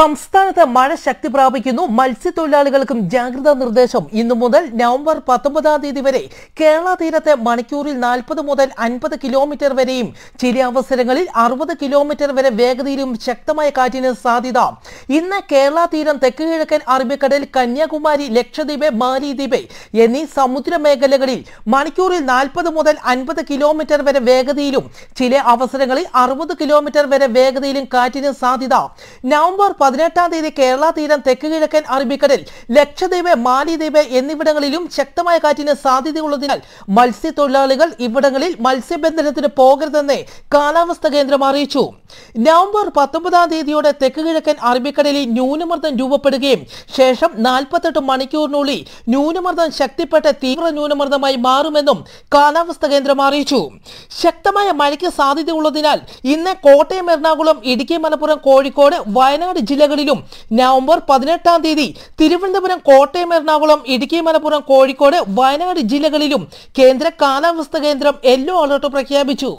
സംസ്ഥാനത്ത് മഴ ശക്തി പ്രാപിക്കുന്നു മത്സ്യത്തൊഴിലാളികൾക്കും ജാഗ്രതാ നിർദ്ദേശം ഇന്നു മുതൽ നവംബർ പത്തൊമ്പതാം തീയതി വരെ കേരള തീരത്തെ മണിക്കൂറിൽ നാൽപ്പത് മുതൽ അൻപത് കിലോമീറ്റർ വരെയും ചില അവസരങ്ങളിൽ അറുപത് കിലോമീറ്റർ വരെ വേഗതയിലും ശക്തമായ കാറ്റിന് സാധ്യത ഇന്ന് കേരള തീരം തെക്ക് കിഴക്കൻ അറബിക്കടൽ കന്യാകുമാരി ലക്ഷദ്വീപ് മാലിദ്വീപ് എന്നീ സമുദ്ര മേഖലകളിൽ മണിക്കൂറിൽ നാൽപ്പത് മുതൽ അൻപത് കിലോമീറ്റർ വരെ വേഗതയിലും ചില അവസരങ്ങളിൽ അറുപത് കിലോമീറ്റർ വരെ വേഗതയിലും കാറ്റിന് സാധ്യത നവംബർ പതിനെട്ടാം തീയതി കേരള തീരം തെക്ക് കിഴക്കൻ അറബിക്കടൽ ലക്ഷദ്വീപ് മാലിദ്വീപ് എന്നിവിടങ്ങളിലും ശക്തമായ കാറ്റിന് സാധ്യതയുള്ളതിനാൽ മത്സ്യത്തൊഴിലാളികൾ ഇവിടങ്ങളിൽ മത്സ്യബന്ധനത്തിന് പോകരുതെന്ന് കാലാവസ്ഥാ കേന്ദ്രം അറിയിച്ചു നവംബർ പത്തൊമ്പതാം തീയതിയോടെ തെക്ക് കിഴക്കൻ അറബിക്കടലിൽ ന്യൂനമർദ്ദം രൂപപ്പെടുകയും ശേഷം നാൽപ്പത്തെട്ട് മണിക്കൂറിനുള്ളിൽ ന്യൂനമർദ്ദം ശക്തിപ്പെട്ട തീവ്ര ന്യൂനമർദ്ദമായി മാറുമെന്നും കാലാവസ്ഥാ കേന്ദ്രം അറിയിച്ചു ശക്തമായ മഴയ്ക്ക് സാധ്യതയുള്ളതിനാൽ ഇന്ന് കോട്ടയം എറണാകുളം ഇടുക്കി മലപ്പുറം കോഴിക്കോട് വയനാട് ജില്ലകളിലും നവംബർ പതിനെട്ടാം തീയതി തിരുവനന്തപുരം കോട്ടയം എറണാകുളം ഇടുക്കി മലപ്പുറം കോഴിക്കോട് വയനാട് ജില്ലകളിലും കേന്ദ്ര കാലാവസ്ഥ കേന്ദ്രം യെല്ലോ അലർട്ട് പ്രഖ്യാപിച്ചു